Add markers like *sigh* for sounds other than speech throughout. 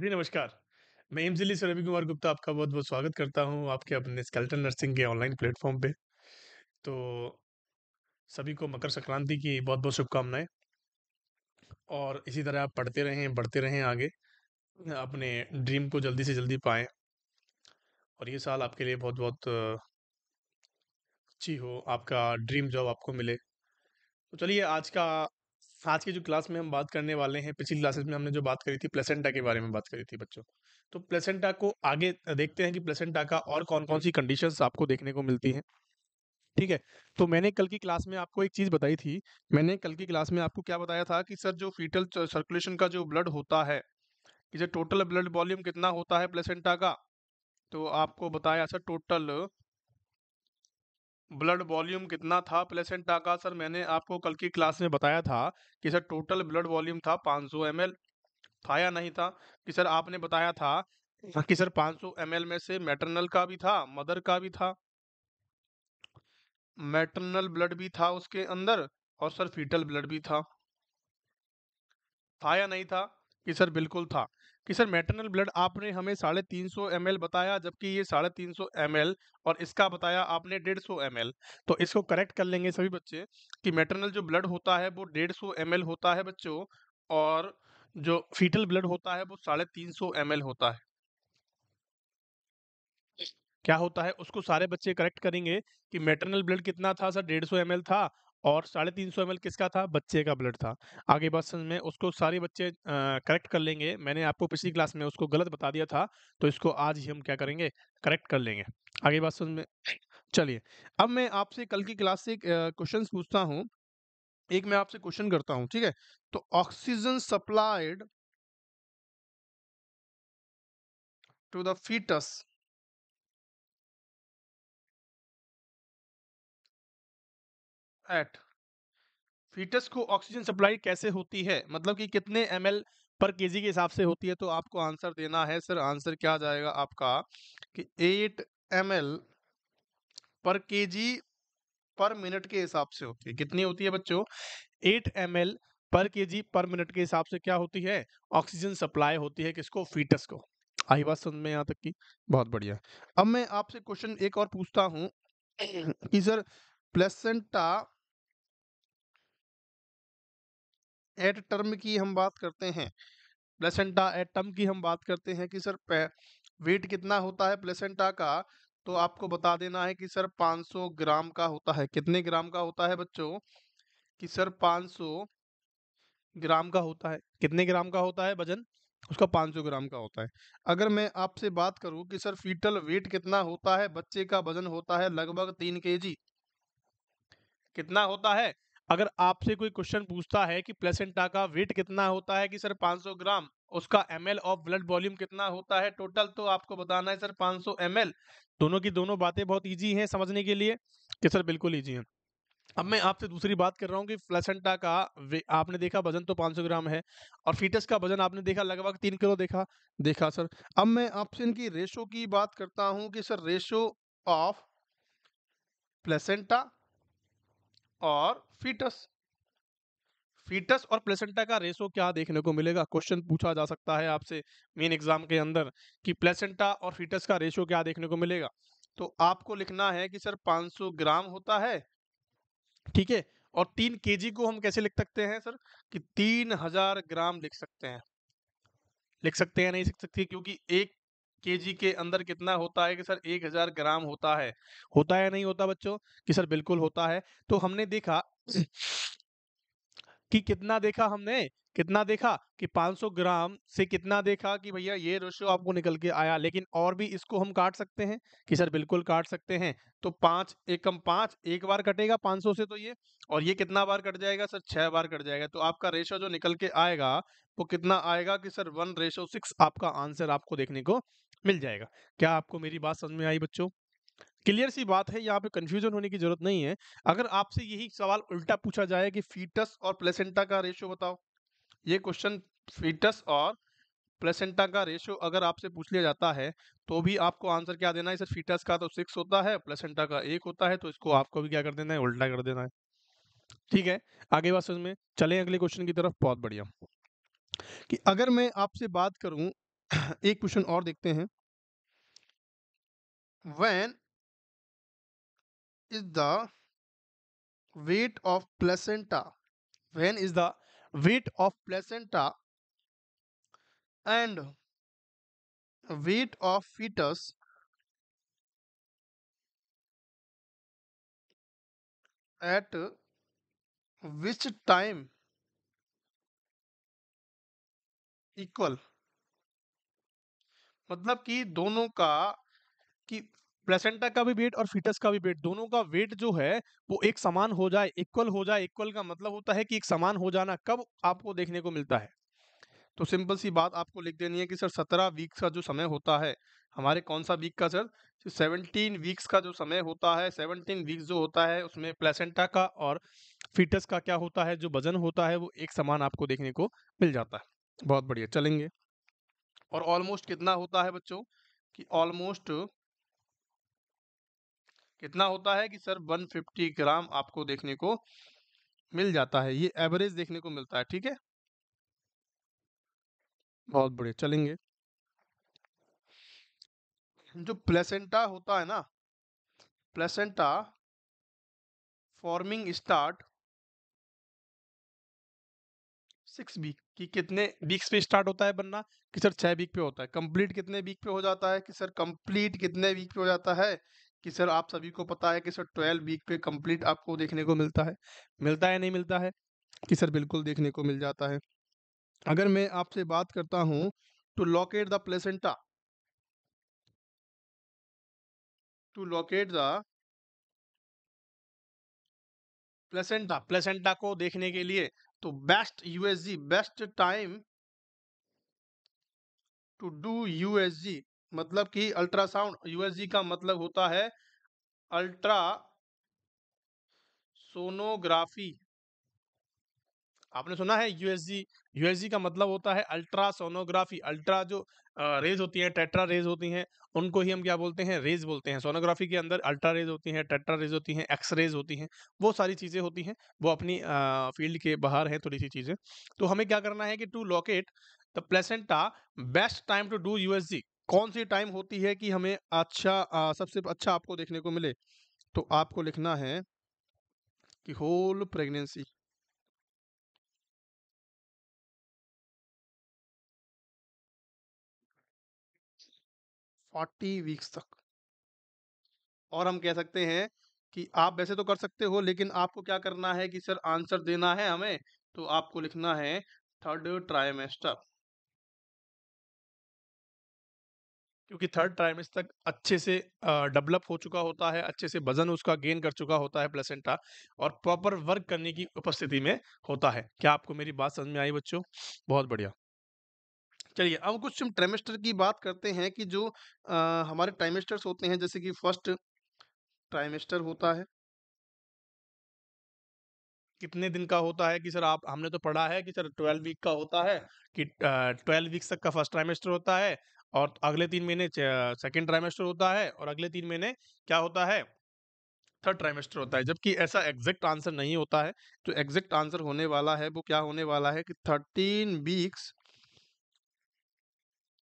जी नमस्कार। मैं एमजिली से रवि कुमार गुप्ता आपका बहुत-बहुत स्वागत करता हूँ आपके अपने स्केल्टन नर्सिंग के ऑनलाइन प्लेटफ़ॉर्म पे। तो सभी को मकर संक्रांति की बहुत-बहुत शुभकामनाएँ। और इसी तरह आप पढ़ते रहें, बढ़ते रहें आगे। अपने ड्रीम को जल्दी से जल्दी पाएँ। और ये साल आपके लिए बहुत-बहुत अच्छी हो, आपका ड्रीम जॉब आपको मिले। तो चलिए आज का आज की जो क्लास में हम बात करने वाले हैं पिछली क्लासेस में हमने जो बात करी थी प्लेसेंटा के बारे में बात करी थी बच्चों तो प्लेसेंटा को आगे देखते हैं कि प्लेसेंटा का और कौन कौन सी कंडीशन आपको देखने को मिलती हैं ठीक है तो मैंने कल की क्लास में आपको एक चीज़ बताई थी मैंने कल की क्लास में आपको क्या बताया था कि सर जो फीटल सर्कुलेशन का जो ब्लड होता है कि जो टोटल ब्लड वॉल्यूम कितना होता है प्लेसेंटा का तो आपको बताया सर टोटल ब्लड वॉल्यूम कितना था प्लेसेंटा का सर मैंने आपको कल की क्लास में बताया था कि सर टोटल ब्लड वॉल्यूम था 500 सौ था या नहीं था कि सर आपने बताया था कि सर 500 सौ में से मैटरनल का भी था मदर का भी था मैटरनल ब्लड भी था उसके अंदर और सर फीटल ब्लड भी था था या नहीं था कि सर बिल्कुल था कि सर मेटरनल ब्लड आपने हमें साढ़े तीन सौ एम बताया जबकि ये साढ़े तीन सौ एम और इसका बताया आपने डेढ़ सौ एम तो इसको करेक्ट कर लेंगे सभी बच्चे कि मेटरनल जो ब्लड होता है वो डेढ़ सौ एम होता है बच्चों और जो फीटल ब्लड होता है वो साढ़े तीन सौ एम होता है क्या होता है उसको सारे बच्चे करेक्ट करेंगे कि मेटरनल ब्लड कितना था सर डेढ़ सौ एम था और साढ़े तीन सौ एम किसका था बच्चे का ब्लड था आगे बात समझ में उसको सारे बच्चे करेक्ट कर लेंगे मैंने आपको पिछली क्लास हम्म। में उसको गलत बता दिया था तो इसको आज ही हम क्या करेंगे करेक्ट कर लेंगे आगे बात समझ में चलिए अब मैं आपसे कल की क्लास से क्वेश्चन पूछता हूँ एक मैं आपसे क्वेश्चन करता हूँ ठीक है तो oxygen supplied to the foetus at foetus को ऑक्सीजन सप्लाई कैसे होती है मतलब कि कितने एम पर के के हिसाब से होती है तो आपको आंसर देना है सर आंसर क्या आ जाएगा आपका कि एट एम पर के पर मिनट के हिसाब से होती है कितनी होती है बच्चों एट एम पर के पर मिनट के हिसाब से क्या होती है ऑक्सीजन सप्लाई होती है किसको फीटस को आई बात समझ में यहाँ तक की बहुत बढ़िया अब मैं आपसे क्वेश्चन एक और पूछता हूँ कि सर प्लेसेंटा एट टर्म की हम बात करते हैं प्लेसेंटा एट टर्म की हम बात करते हैं कि सर वेट कितना होता है प्लेसेंटा का तो आपको बता देना है कि सर 500 ग्राम का होता है कितने ग्राम का होता है बच्चों कि सर 500 ग्राम का होता है कितने ग्राम का होता है वजन उसका 500 ग्राम का होता है अगर मैं आपसे बात करूं कि सर फीटल वेट कितना होता है बच्चे का वजन होता है लगभग तीन के कितना होता है अगर आपसे कोई क्वेश्चन पूछता है कि प्लेसेंटा का वेट कितना होता है कि सर 500 ग्राम उसका एम ऑफ ब्लड वॉल्यूम कितना होता है टोटल तो आपको बताना है सर 500 सौ दोनों की दोनों बातें बहुत ईजी हैं समझने के लिए कि सर बिल्कुल ईजी हैं अब मैं आपसे दूसरी बात कर रहा हूँ कि प्लेसेंटा का आपने देखा वजन तो पाँच ग्राम है और फीटस का वजन आपने देखा लगभग तीन किलो देखा देखा सर अब मैं आपसे इनकी रेशो की बात करता हूँ कि सर रेशो ऑफ प्लेसेंटा और फीटस फीटस और प्लेसेंटा का रेशो क्या देखने को मिलेगा क्वेश्चन पूछा जा सकता है आपसे मेन एग्जाम के अंदर कि प्लेसेंटा और फीटस का रेशो क्या देखने को मिलेगा तो आपको लिखना है कि सर 500 ग्राम होता है ठीक है और तीन के को हम कैसे लिख सकते हैं सर कि तीन हजार ग्राम लिख सकते हैं लिख सकते हैं नहीं लिख सकते क्योंकि एक केजी के अंदर कितना होता है कि सर एक हजार ग्राम होता है होता है नहीं होता बच्चों कि सर बिल्कुल होता है तो हमने देखा कि कितना देखा हमने कितना देखा कि 500 ग्राम से कितना देखा कि भैया ये रेशियो आपको निकल के आया लेकिन और भी इसको हम काट सकते हैं कि सर बिल्कुल काट सकते हैं तो एक एकम पांच एक बार कटेगा 500 से तो ये और ये कितना बार कट जाएगा सर छह बार कट जाएगा तो आपका रेशो जो निकल के आएगा वो कितना आएगा कि सर वन रेशो सिक्स आपका आंसर आपको देखने को मिल जाएगा क्या आपको मेरी बात समझ में आई बच्चों क्लियर सी बात है यहाँ पे कंफ्यूजन होने की जरूरत नहीं है अगर आपसे यही सवाल उल्टा पूछा जाए कि फीटस और प्लेसेंटा का रेशियो बताओ ये क्वेश्चन फीटस और प्लेसेंटा का रेशियो अगर आपसे पूछ लिया जाता है तो भी आपको आंसर क्या देना है सर फीटस का तो सिक्स होता है प्लेसेंटा का एक होता है तो इसको आपको भी क्या कर देना है उल्टा कर देना है ठीक है आगे बात समझ में चले अगले क्वेश्चन की तरफ बहुत बढ़िया कि अगर मैं आपसे बात करूं *clears throat* एक क्वेश्चन और देखते हैं when is the weight of placenta when is the weight of placenta and weight of foetus at which time equal मतलब कि दोनों का कि प्लेसेंटा का भी वेट और फीटस का भी वेट दोनों का वेट जो है वो एक समान हो जाए इक्वल हो जाए इक्वल का मतलब होता है कि एक समान हो जाना कब आपको देखने को मिलता है तो सिंपल सी बात आपको लिख देनी है कि सर सत्रह वीक्स का जो समय होता है हमारे कौन सा वीक का सर सेवनटीन वीक्स का जो समय होता है सेवनटीन वीक्स जो होता है उसमें प्लेसेंटा का और फीटस का क्या होता है जो वजन होता है वो एक समान आपको देखने को मिल जाता है बहुत बढ़िया चलेंगे और ऑलमोस्ट कितना होता है बच्चों कि ऑलमोस्ट कितना होता है कि सर 150 ग्राम आपको देखने को मिल जाता है ये एवरेज देखने को मिलता है ठीक है बहुत बढ़िया चलेंगे जो प्लेसेंटा होता है ना placenta forming start six week कि कितने वीक्स पे स्टार्ट होता है बनना कि सर छः वीक पे होता है कंप्लीट कितने वीक पे हो जाता है कि सर कंप्लीट कितने वीक पे हो जाता है कि सर आप सभी को पता है कि सर ट्वेल्व वीक पे कंप्लीट आपको देखने को मिलता है मिलता है नहीं मिलता है कि सर बिल्कुल देखने को मिल जाता है अगर मैं आपसे बात करता हूँ to locate the placenta to locate the placenta placenta को देखने के लिए तो best USG best time to do USG मतलब कि अल्ट्रासाउंड यूएसजी का मतलब होता है अल्ट्रा सोनोग्राफी आपने सुना है यूएसजी यूएसजी का मतलब होता है अल्ट्रा सोनोग्राफी अल्ट्रा जो रेज होती है टेट्रा रेज होती हैं उनको ही हम क्या बोलते हैं रेज बोलते हैं सोनोग्राफी के अंदर अल्ट्रा रेज होती हैं टेट्रा रेज होती हैं एक्स रेज होती हैं वो सारी चीज़ें होती हैं वो अपनी फील्ड के बाहर हैं थोड़ी सी चीज़ें तो हमें क्या करना है कि to locate the placenta best time to do USG कौन सी टाइम होती है कि हमें अच्छा आ, सबसे अच्छा आपको देखने को मिले तो आपको लिखना है कि होल प्रेगनेंसी फोर्टी वीक्स तक और हम कह सकते हैं कि आप वैसे तो कर सकते हो लेकिन आपको क्या करना है कि सर आंसर देना है हमें तो आपको लिखना है थर्ड ट्राइमेस्टर क्योंकि थर्ड ट्राइमेस्टर तक अच्छे से डेवलप हो चुका होता है अच्छे से वजन उसका गेन कर चुका होता है प्लेसेंटा और प्रॉपर वर्क करने की उपस्थिति में होता है क्या आपको मेरी बात समझ में आई बच्चों बहुत बढ़िया चलिए अब कुछ हम ट्रेमेस्टर की बात करते हैं कि जो आ, हमारे ट्राइमेस्टर्स होते हैं जैसे कि फर्स्ट ट्राइमेस्टर होता है कितने दिन का होता है कि सर आप हमने तो पढ़ा है कि सर ट्वेल्व वीक का होता है कि ट्वेल्व वीक्स तक का फर्स्ट ट्राइमेस्टर होता है और अगले तीन महीने सेकेंड ट्राइमेस्टर होता है और अगले तीन महीने क्या होता है थर्ड ट्राइमेस्टर होता है जबकि ऐसा एग्जैक्ट आंसर नहीं होता है जो एग्जैक्ट आंसर होने वाला है वो क्या होने वाला है कि thirteen weeks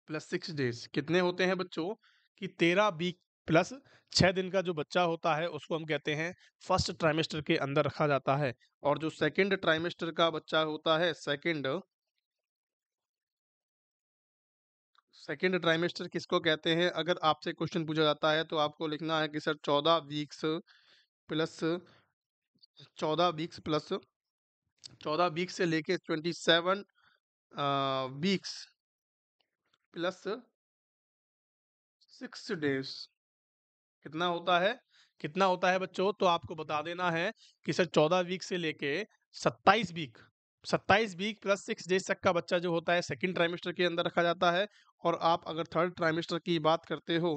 plus six days कितने होते हैं बच्चों कि तेरह वीक प्लस छः दिन का जो बच्चा होता है उसको हम कहते हैं फर्स्ट ट्राइमेस्टर के अंदर रखा जाता है और जो सेकंड ट्राइमेस्टर का बच्चा होता है सेकंड सेकंड ट्राइमेस्टर किसको कहते हैं अगर आपसे क्वेश्चन पूछा जाता है तो आपको लिखना है कि सर चौदह वीक्स प्लस चौदह वीक्स प्लस चौदह वीक्स से लेके twenty seven weeks plus six days कितना होता है कितना होता है बच्चों तो आपको बता देना है कि सर चौदह वीक से लेके सत्ताईस वीक सत्ताईस वीक प्लस सिक्स डेज तक का बच्चा जो होता है सेकेंड ट्राइमेस्टर के अंदर रखा जाता है और आप अगर थर्ड ट्राइमेस्टर की बात करते हो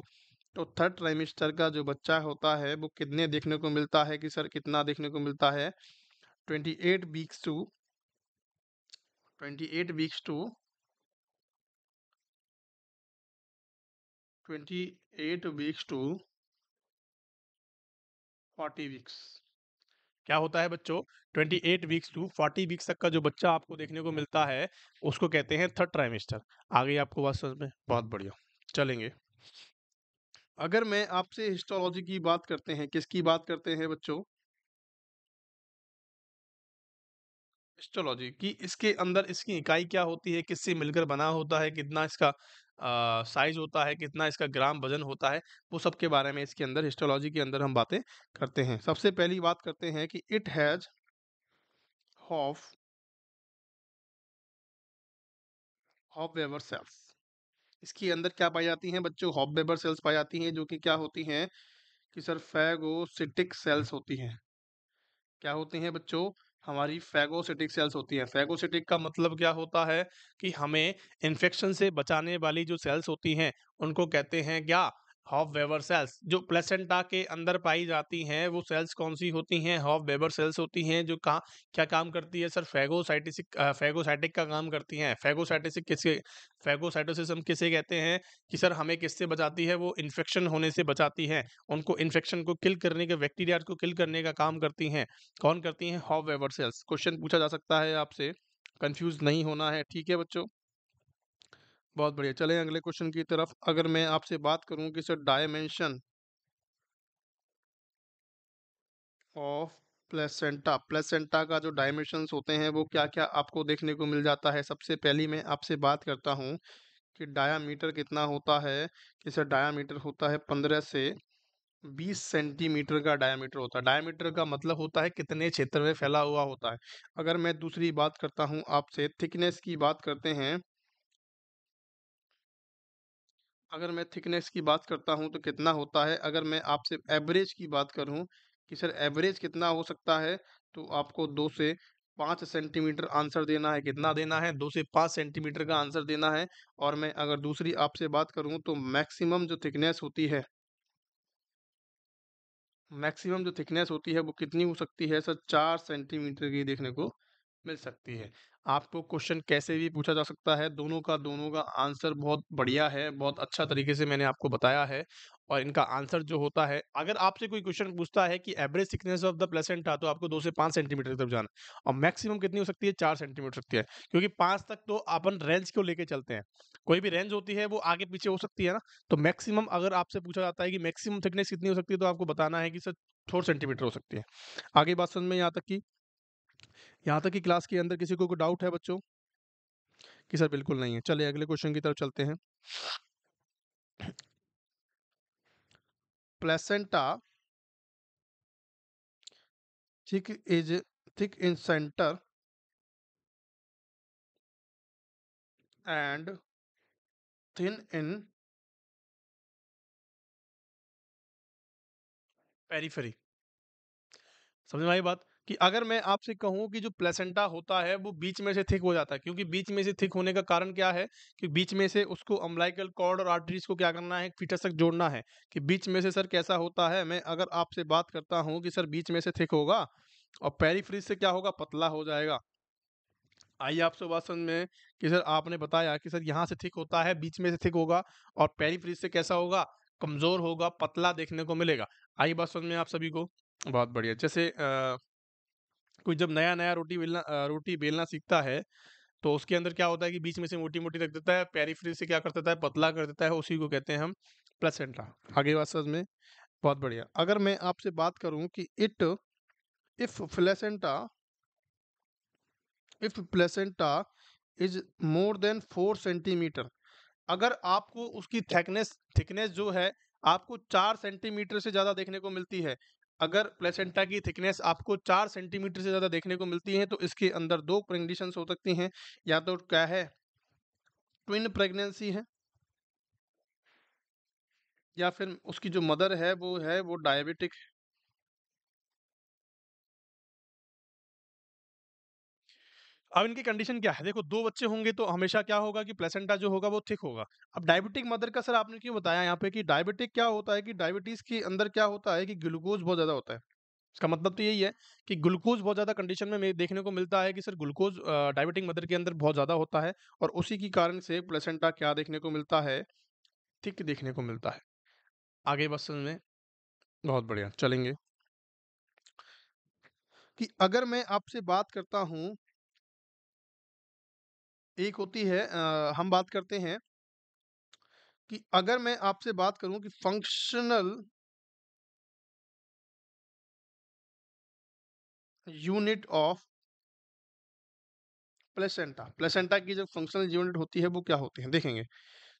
तो थर्ड ट्राइमेस्टर का जो बच्चा होता है वो कितने देखने को मिलता है कि सर कितना देखने को मिलता है twenty eight weeks to twenty eight weeks to 28 weeks to 40 weeks क्या होता है बच्चों 28 वीक्स टू 40 वीक्स तक का जो बच्चा आपको देखने को मिलता है उसको कहते हैं थर्ड ट्राइमेस्टर आ गई आपको बात समझ में बहुत बढ़िया चलेंगे अगर मैं आपसे हिस्टोलॉजी की बात करते हैं किसकी बात करते हैं बच्चों एस्ट्रोलॉजी कि इसके अंदर इसकी इकाई क्या होती है किससे मिलकर बना होता है कितना इसका साइज होता है कितना इसका ग्राम वजन होता है वो सब के बारे में इसके अंदर हिस्टोलॉजी के अंदर हम बातें करते हैं सबसे पहली बात करते हैं कि इट हैज हॉफ हॉफ वेवर सेल्स इसके अंदर क्या पाई जाती हैं बच्चों हॉफ बेबर सेल्स पाई जाती हैं जो कि क्या होती हैं कि सर फैगोसिटिक सेल्स होती हैं क्या होती हैं बच्चों हमारी फैगोसिटिक सेल्स होती हैं फैगोसिटिक का मतलब क्या होता है कि हमें इन्फेक्शन से बचाने वाली जो सेल्स होती हैं उनको कहते हैं क्या हॉफ वेबर सेल्स जो प्लेसेंटा के अंदर पाई जाती हैं वो सेल्स कौन सी होती हैं हॉफ वेबर सेल्स होती हैं जो कहाँ क्या काम करती है सर फेगोसाइटिसिक फेगोसाइटिक का काम करती हैं फेगोसाइटिसिक किसके फैगोसाइटोसिस हम किसे कहते हैं कि सर हमें किससे बचाती है वो इन्फेक्शन होने से बचाती हैं उनको इन्फेक्शन को किल करने के बैक्टीरिया को किल करने का काम करती हैं कौन करती हैं हॉफ वेबर सेल्स क्वेश्चन पूछा जा सकता है आपसे कन्फ्यूज़ नहीं होना है ठीक है बच्चों बहुत बढ़िया चले अगले क्वेश्चन की तरफ अगर मैं आपसे बात करूं कि sir dimension of placenta placenta का जो डायमेंशन होते हैं वो क्या क्या आपको देखने को मिल जाता है सबसे पहली मैं आपसे बात करता हूँ कि डायामीटर कितना होता है कि सर डायामीटर होता है पंद्रह से बीस सेंटीमीटर का डायामीटर होता है डायामीटर का मतलब होता है कितने क्षेत्र में फैला हुआ होता है अगर मैं दूसरी बात करता हूँ आपसे थिकनेस की बात करते हैं अगर मैं थिकनेस की बात करता हूँ तो कितना होता है अगर मैं आपसे एवरेज की बात करूँ कि सर एवरेज कितना हो सकता है तो आपको दो से पाँच सेंटीमीटर आंसर देना है कितना देना है दो से पाँच सेंटीमीटर का आंसर देना है और मैं अगर दूसरी आपसे बात करूँ तो मैक्सिमम जो थिकनेस होती है मैक्सिमम जो थिकनेस होती है वो कितनी हो सकती है सर चार सेंटीमीटर की देखने को मिल सकती है। आपको क्वेश्चन कैसे भी पूछा जा सकता है, दोनों का दोनों का आंसर बहुत बढ़िया है, बहुत अच्छा तरीके से मैंने आपको बताया है और इनका आंसर जो होता है अगर आपसे कोई क्वेश्चन पूछता है कि average thickness of the placenta तो आपको दो से पाँच सेंटीमीटर तक जाना और मैक्सिमम कितनी हो सकती है चार सेंटीमीटर सकती है क्योंकि पाँच तक तो अपन रेंज को लेके चलते हैं। कोई भी रेंज होती है वो आगे पीछे हो सकती है ना, तो मैक्सिमम अगर आपसे पूछा जाता है कि मैक्सिमम थिकनेस कितनी हो सकती है तो आपको बताना है कि सर 4 सेंटीमीटर हो सकती है। आगे बात समझ में यहाँ तक की यहाँ तक कि क्लास के अंदर किसी को कोई डाउट है बच्चों कि सर बिल्कुल नहीं है चलिए अगले क्वेश्चन की तरफ चलते हैं placenta thick is thick in centre and thin in periphery समझ में आई बात कि अगर मैं आपसे कहूं कि जो प्लेसेंटा होता है वो बीच में से थिक हो जाता है क्योंकि बीच में से थिक होने का कारण क्या है कि बीच में से उसको अम्बलाइकल कॉर्ड और आर्टरीज को क्या करना है फीटस तक जोड़ना है कि बीच में से सर कैसा होता है मैं अगर आपसे बात करता हूँ कि सर बीच में से थिक होगा और पेरीफ्रिज से क्या होगा पतला हो जाएगा आइए आपसे बात समझ में कि सर आपने बताया कि सर यहाँ से थिक होता है बीच में से थिक होगा और पेरीफ्रिज से कैसा होगा कमज़ोर होगा पतला देखने को मिलेगा आई बात समझ में आप सभी को बहुत बढ़िया जैसे आ, कोई जब नया नया रोटी बेलना रोटी बेलना सीखता है तो उसके अंदर क्या होता है कि बीच में से मोटी मोटी रख देता है पैरीफ्री से क्या कर देता है पतला कर देता है उसी को कहते हैं हम प्लेसेंटा आगे बात सज में बहुत बढ़िया अगर मैं आपसे बात करूं कि it if placenta if placenta is more than four centimetre अगर आपको उसकी थिकनेस थिकनेस जो है आपको चार सेंटीमीटर से ज़्यादा देखने को मिलती है अगर प्लेसेंटा की थिकनेस आपको चार सेंटीमीटर से ज़्यादा देखने को मिलती है तो इसके अंदर दो कंडीशंस हो सकती हैं या तो क्या है ट्विन प्रेगनेंसी है या फिर उसकी जो मदर है वो है वो डायबिटिक है अब इनकी कंडीशन क्या है देखो दो बच्चे होंगे तो हमेशा क्या होगा कि प्लेसेंटा जो होगा वो थिक होगा अब डायबिटिक मदर का सर आपने क्यों बताया यहाँ पे कि डायबिटिक क्या होता है कि डायबिटीज के अंदर क्या होता है कि ग्लूकोज बहुत ज्यादा होता है इसका मतलब तो यही है कि ग्लूकोज बहुत ज़्यादा कंडीशन में देखने को मिलता है कि सर ग्लूकोज डायबिटिक मदर के अंदर बहुत ज़्यादा होता है और उसी के कारण से प्लेसेंटा क्या देखने को मिलता है थिक देखने को मिलता है आगे बस में बहुत बढ़िया चलेंगे कि अगर मैं आपसे बात करता हूँ एक होती है आ, हम बात करते हैं कि अगर मैं आपसे बात करूं कि functional unit of placenta placenta की जो फंक्शनल यूनिट होती है वो क्या होती है देखेंगे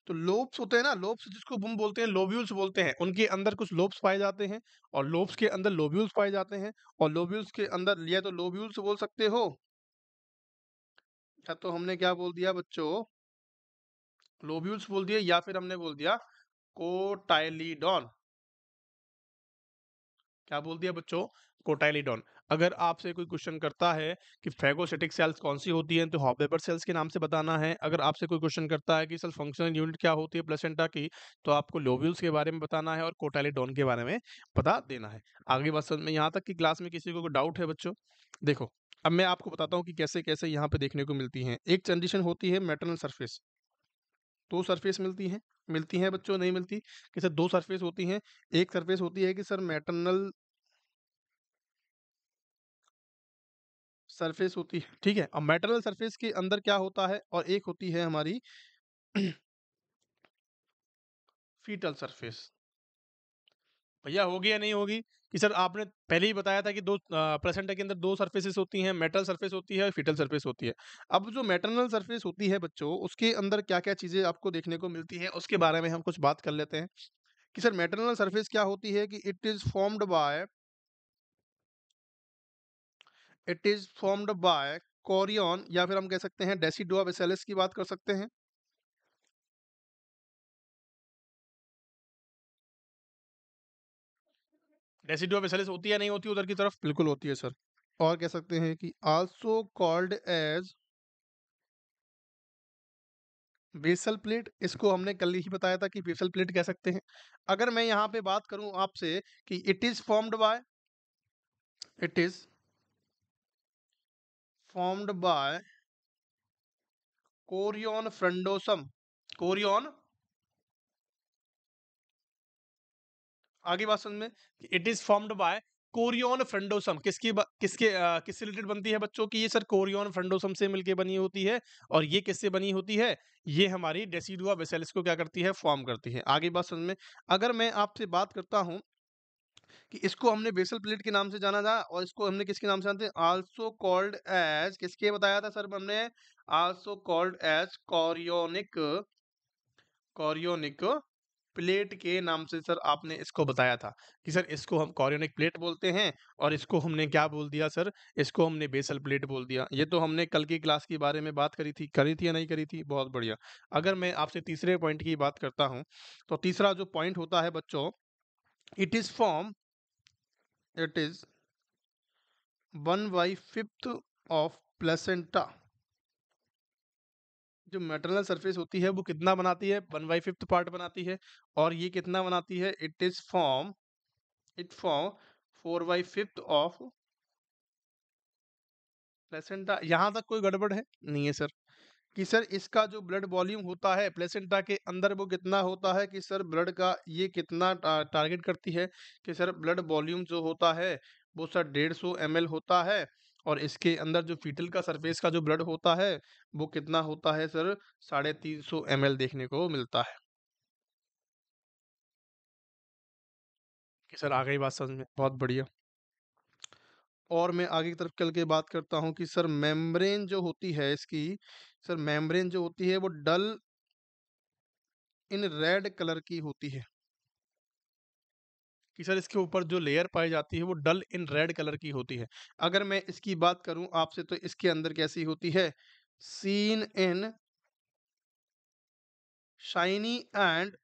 तो लोब्स होते हैं ना लोब्स जिसको हम बोलते हैं लोब्यूल्स बोलते हैं उनके अंदर कुछ लोब्स पाए जाते हैं और लोब्स के अंदर लोब्यूल्स पाए जाते हैं और लोब्यूल्स के अंदर या तो लोब्यूल्स बोल सकते हो था तो हमने क्या बोल दिया बच्चों लोब्यूल्स बोल दिए या फिर हमने बोल दिया कोटाइलीडॉन क्या बोल दिया बच्चों कोटाइलीडॉन अगर आपसे कोई क्वेश्चन करता है कि फेगोसेटिक सेल्स कौन सी होती हैं तो हॉबेबर सेल्स के नाम से बताना है अगर आपसे कोई क्वेश्चन करता है कि सेल फंक्शनल यूनिट क्या होती है प्लेसेंटा की तो आपको लोब्यूल्स के बारे में बताना है और कोटाइलीडॉन के बारे में बता देना है आगे बात में यहाँ तक कि क्लास में किसी को डाउट है बच्चों देखो अब मैं आपको बताता हूँ कि कैसे कैसे यहाँ पे देखने को मिलती हैं एक कंडीशन होती है मेटरनल सरफेस दो सरफेस मिलती हैं मिलती हैं बच्चों नहीं मिलती कि सर दो सरफेस होती हैं एक सरफेस होती है कि सर मैटरनल सरफेस होती है ठीक है अब मेटरनल सरफेस के अंदर क्या होता है और एक होती है हमारी *clears throat* फीटल सरफेस भैया होगी या नहीं होगी कि सर आपने पहले ही बताया था कि दो प्लेसेंटा के अंदर दो सर्फेसिस होती हैं मेटल सर्फेस होती है और फिटल सर्फेस होती है अब जो मेटरनल सर्फेस होती है बच्चों उसके अंदर क्या क्या चीज़ें आपको देखने को मिलती है उसके बारे में हम कुछ बात कर लेते हैं कि सर मेटरनल सर्फेस क्या होती है कि it is formed by it is formed by chorion या फिर हम कह सकते हैं डेसीडोआ वेसेलिस की बात कर सकते हैं रेसिड्यू ऑफ होती है नहीं होती उधर की तरफ बिल्कुल होती है सर और कह सकते हैं कि also called as basal plate इसको हमने कल ही बताया था कि बेसल प्लेट कह सकते हैं अगर मैं यहाँ पे बात करूं आपसे कि it is formed by it is formed by chorion frondosum chorion आगे बात समझ में it is formed by chorion frondosum किसकी किसके आ, किससे रिलेटेड बनती है बच्चों की ये सर कोरियोन फ्रेंडोसम से मिलके बनी होती है और ये किससे बनी होती है ये हमारी डेसीडुआ बेसेलिस को क्या करती है फॉर्म करती है आगे बात समझ में अगर मैं आपसे बात करता हूँ कि इसको हमने बेसल प्लेट के नाम से जाना था और इसको हमने किसके नाम से जानते हैं आल्सो कॉल्ड एज किसके बताया था सर हमने also called as chorionic chorionic plate के नाम से सर आपने इसको बताया था कि सर इसको हम कॉरियोनिक प्लेट बोलते हैं और इसको हमने क्या बोल दिया सर इसको हमने बेसल प्लेट बोल दिया ये तो हमने कल की क्लास के बारे में बात करी थी करी थी या नहीं करी थी बहुत बढ़िया अगर मैं आपसे तीसरे पॉइंट की बात करता हूँ तो तीसरा जो पॉइंट होता है बच्चों it is form it is one by fifth of placenta जो मेटरनल सरफेस होती है वो कितना बनाती है वन बाई फिफ्थ पार्ट बनाती है और ये कितना बनाती है it is form it form four by fifth of placenta यहाँ तक कोई गड़बड़ है नहीं है सर कि सर इसका जो ब्लड वॉल्यूम होता है प्लेसेंटा के अंदर वो कितना होता है कि सर ब्लड का ये कितना टारगेट करती है कि सर ब्लड वॉल्यूम जो होता है वो सर डेढ़ सौ एम होता है और इसके अंदर जो फीटल का सरफेस का जो ब्लड होता है वो कितना होता है सर साढ़े तीन सौ एम देखने को मिलता है कि सर आ गई बात समझ में बहुत बढ़िया और मैं आगे की तरफ चल के बात करता हूँ कि सर मेम्ब्रेन जो होती है इसकी सर मेम्ब्रेन जो होती है वो डल इन रेड कलर की होती है कि सर इसके ऊपर जो लेयर पाई जाती है वो डल इन रेड कलर की होती है अगर मैं इसकी बात करूं आपसे तो इसके अंदर कैसी होती है seen in shiny and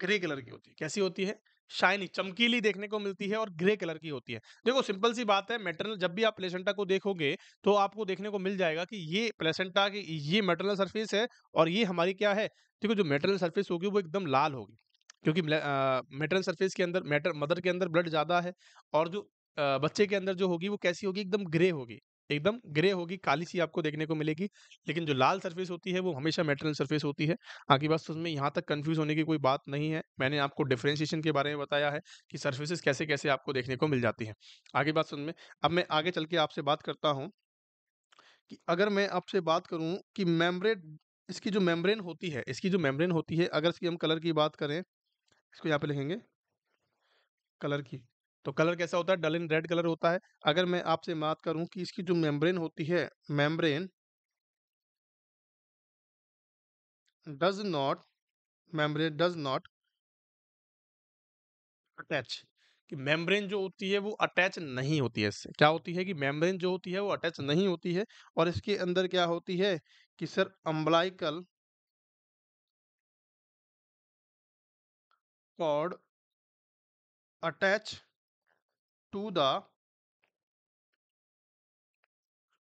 grey colour की होती है कैसी होती है शाइनी चमकीली देखने को मिलती है और ग्रे कलर की होती है देखो सिंपल सी बात है मेटरनल जब भी आप प्लेसेंटा को देखोगे तो आपको देखने को मिल जाएगा कि ये प्लेसेंटा की ये मेटरनल सर्फेस है और ये हमारी क्या है देखो जो मेटरनल सर्फेस होगी वो एकदम लाल होगी क्योंकि मेटरनल सर्फेस के अंदर मेटर मदर के अंदर ब्लड ज़्यादा है और जो बच्चे के अंदर जो होगी वो कैसी होगी एकदम ग्रे होगी एकदम ग्रे होगी काली सी आपको देखने को मिलेगी लेकिन जो लाल सरफेस होती है वो हमेशा मेटरल सरफेस होती है आगे बात उसमें यहाँ तक कन्फ्यूज होने की कोई बात नहीं है मैंने आपको डिफ्रेंशिएशन के बारे में बताया है कि सर्फेसिस कैसे कैसे आपको देखने को मिल जाती है आगे बात सुन में अब मैं आगे चल के आपसे बात करता हूँ कि अगर मैं आपसे बात करूँ कि मेम्ब्रेन इसकी जो मेम्ब्रेन होती है इसकी जो मेम्ब्रेन होती है अगर इसकी हम कलर की बात करें इसको यहाँ पे लिखेंगे कलर की तो कलर कैसा होता है डल इन रेड कलर होता है अगर मैं आपसे बात करूं कि इसकी जो मेम्ब्रेन होती है membrane does not membrane does not attach कि मेम्ब्रेन जो होती है वो अटैच नहीं होती है इससे क्या होती है कि मेम्ब्रेन जो होती है वो अटैच नहीं होती है और इसके अंदर क्या होती है कि sir umbilical cord attach to the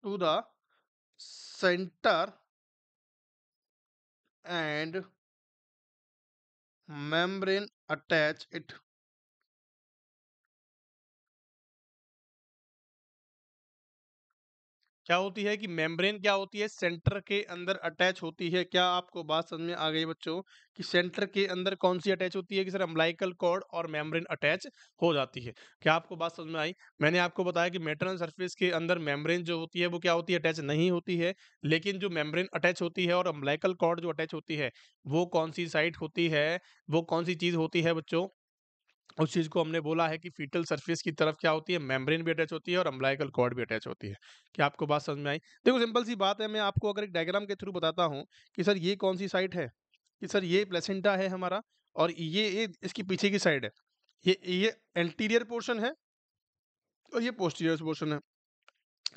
to the center and membrane attach it क्या होती है कि मेम्ब्रेन क्या होती है सेंटर के अंदर अटैच होती है क्या आपको बात समझ में आ गई बच्चों कि सेंटर के अंदर कौन सी अटैच होती है कि सर अम्बलाइकल कॉर्ड और मेम्ब्रेन अटैच हो जाती है क्या आपको बात समझ में आई मैंने आपको बताया कि मेटरनल सरफेस के अंदर मेम्ब्रेन जो होती है वो क्या होती है अटैच नहीं होती है लेकिन जो मेम्ब्रेन अटैच होती है और अम्बलाइकल कॉर्ड जो अटैच होती है वो कौन सी साइट होती है वो कौन सी चीज होती है बच्चों उस चीज़ को हमने बोला है कि फीटल सरफेस की तरफ क्या होती है मेम्ब्रेन भी अटैच होती है और अम्बलाइकल कॉर्ड भी अटैच होती है क्या आपको बात समझ में आई देखो सिंपल सी बात है मैं आपको अगर एक डायग्राम के थ्रू बताता हूँ कि सर ये कौन सी साइड है कि सर ये प्लेसेंटा है हमारा और ये ये इसकी पीछे की साइड है ये ये एंटीरियर पोर्शन है और ये पोस्टीरियर पोर्शन है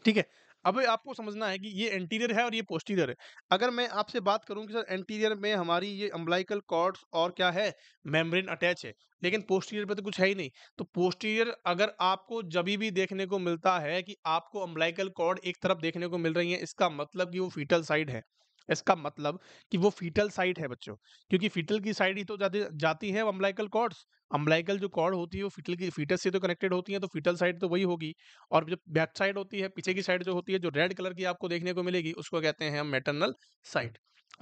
ठीक है अब आपको समझना है कि ये एंटीरियर है और ये पोस्टीरियर है अगर मैं आपसे बात करूं कि सर एंटीरियर में हमारी ये अम्बलाइकल कॉर्ड्स और क्या है मेम्ब्रेन अटैच है लेकिन पोस्टीरियर पे तो कुछ है ही नहीं तो पोस्टीरियर अगर आपको जब भी देखने को मिलता है कि आपको अम्बलाइकल कॉर्ड एक तरफ देखने को मिल रही है इसका मतलब कि वो फीटल साइड है इसका मतलब कि वो फीटल साइड है बच्चों क्योंकि फीटल की साइड ही तो जाती जाती है अम्बलाइकल कॉर्ड्स अम्बलाइकल जो कॉर्ड होती है वो फीटल की फीटस से तो कनेक्टेड होती है तो फीटल साइड तो वही होगी और जो बैक साइड होती है पीछे की साइड जो होती है जो रेड कलर की आपको देखने को मिलेगी उसको कहते हैं हम मेटरनल साइड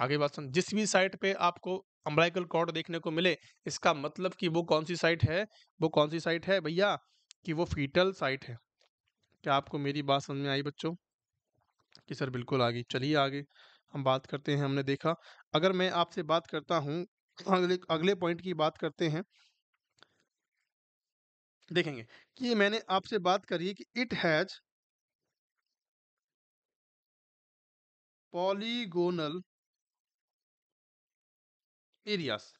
आगे बात सुन जिस भी साइड पे आपको अम्बलाइकल कॉर्ड देखने को मिले इसका मतलब कि वो कौन सी साइट है वो कौन सी साइट है भैया कि वो फीटल साइट है क्या आपको मेरी बात समझ में आई बच्चों कि सर बिल्कुल आ गई चलिए आगे हम बात करते हैं हमने देखा अगर मैं आपसे बात करता हूं अगले अगले पॉइंट की बात करते हैं देखेंगे कि मैंने आपसे बात करी कि इट हैज पॉलीगोनल एरियाज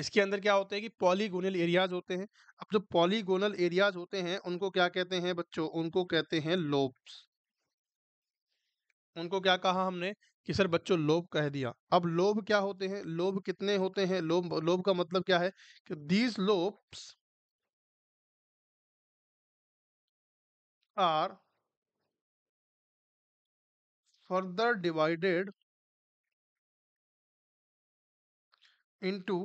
इसके अंदर क्या होते हैं कि पॉलीगोनल एरियाज होते हैं अब जो पॉलीगोनल एरियाज होते हैं उनको क्या कहते हैं बच्चों उनको कहते हैं लोब्स उनको क्या कहा हमने कि सर बच्चों लोभ कह दिया अब लोभ क्या होते हैं लोभ कितने होते हैं लोभ लोभ का मतलब क्या है कि these lobes are further divided into